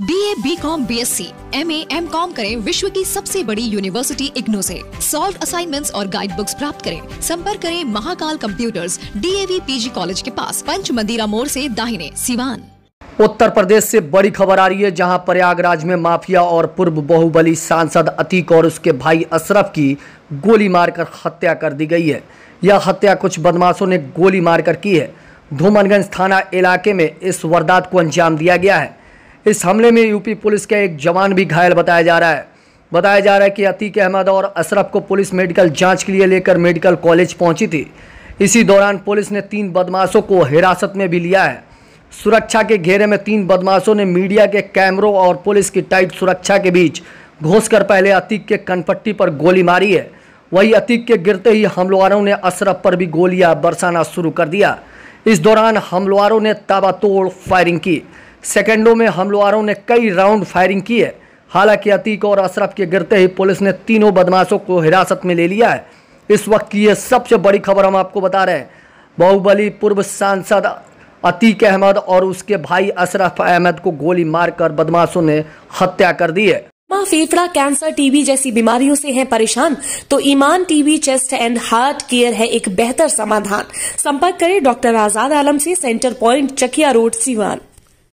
B A B com B S C M A M com करें विश्व की सबसे बड़ी यूनिवर्सिटी इग्नो से सॉल्व असाइनमेंट्स और गाइड बुक्स प्राप्त करें संपर्क करें Mahakal computers P G college के पास पंच मंदिरा मोड़ से दाहिने सिवान उत्तर प्रदेश से बड़ी खबर आ रही है जहां प्रयागराज में माफिया और पूर्व बहुबली सांसद अतीक और उसके भाई अशरफ की गोली मारकर हत्या कर दी गई है यह हत्या कुछ बदमाशों ने गोली मारकर की है धूमनगंज थाना इलाके में इस वारदात को अंजाम दिया गया है इस हमले में यूपी पुलिस के एक जवान भी घायल बताया जा रहा है बताया जा रहा है कि अतीक अहमद और अशरफ को पुलिस मेडिकल जांच के लिए लेकर मेडिकल कॉलेज पहुंची थी इसी दौरान पुलिस ने तीन बदमाशों को हिरासत में भी लिया है सुरक्षा के घेरे में तीन बदमाशों ने मीडिया के कैमरों और पुलिस की टाइट सुरक्षा के बीच घोष कर पहले अतीक के कनपट्टी पर गोली मारी है वहीं अतीक के गिरते ही हमलवारों ने अशरफ पर भी गोलियां बरसाना शुरू कर दिया इस दौरान हमलवारों ने ताबातोड़ फायरिंग की सेकेंडों में हमलावरों ने कई राउंड फायरिंग की है हालांकि अतीक और अशरफ के गिरते ही पुलिस ने तीनों बदमाशों को हिरासत में ले लिया है इस वक्त की यह सबसे बड़ी खबर हम आपको बता रहे हैं बाहुबली पूर्व सांसद अतीक अहमद और उसके भाई अशरफ अहमद को गोली मारकर बदमाशों ने हत्या कर दी है माँ फेफड़ा कैंसर टीबी जैसी बीमारियों से हैं परेशान तो Iman TB chest and heart care है एक बेहतर समाधान संपर्क करें डॉक्टर आजाद आलम से center point Chakiya road Siwan